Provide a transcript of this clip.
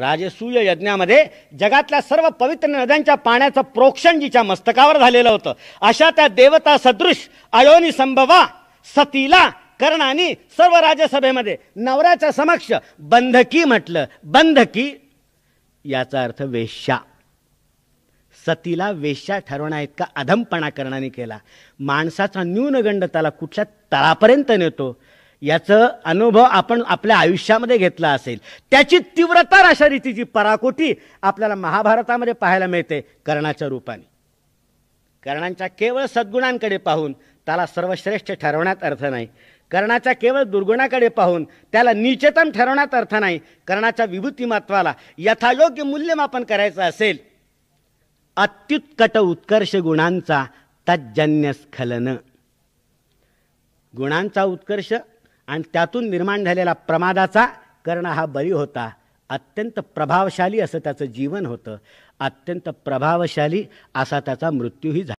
राजसूय यज्ञामध्ये जगातल्या सर्व पवित्र नद्यांच्या पाण्याचं प्रोक्षण जिच्या मस्तकावर झालेलं होतं अशा त्या देवता सदृश अयोनी संभवा सतीला कर्णाने सर्व राज्यसभेमध्ये नवऱ्याच्या समक्ष बंधकी म्हटलं बंधकी याचा अर्थ वेश्या सतीला वेश्या ठरवण्या इतका अधमपणा कर्णाने केला माणसाचा न्यूनगंड त्याला कुठल्या तळापर्यंत नेतो याचं अनुभव आपण आपल्या आयुष्यामध्ये घेतला असेल त्याची तीव्रता अशा रीतीची पराकोटी आपल्याला महाभारतामध्ये पाहायला मिळते कर्णाच्या रूपाने कर्णांच्या केवळ सद्गुणांकडे पाहून त्याला सर्वश्रेष्ठ ठरवण्यात अर्थ नाही कर्णाच्या केवळ दुर्गुणाकडे पाहून त्याला नीचतम ठरवण्यात अर्थ नाही कर्णाच्या विभूतिमत्वाला यथायोग्य मूल्यमापन करायचं असेल अत्युत्कट उत्कर्ष गुणांचा तज्जन्य स्खलन गुणांचा उत्कर्ष आणि त्यातून निर्माण झालेला प्रमादाचा कर्ण हा बळी होता अत्यंत प्रभावशाली असं त्याचं जीवन होतं अत्यंत प्रभावशाली असा त्याचा मृत्यूही झाला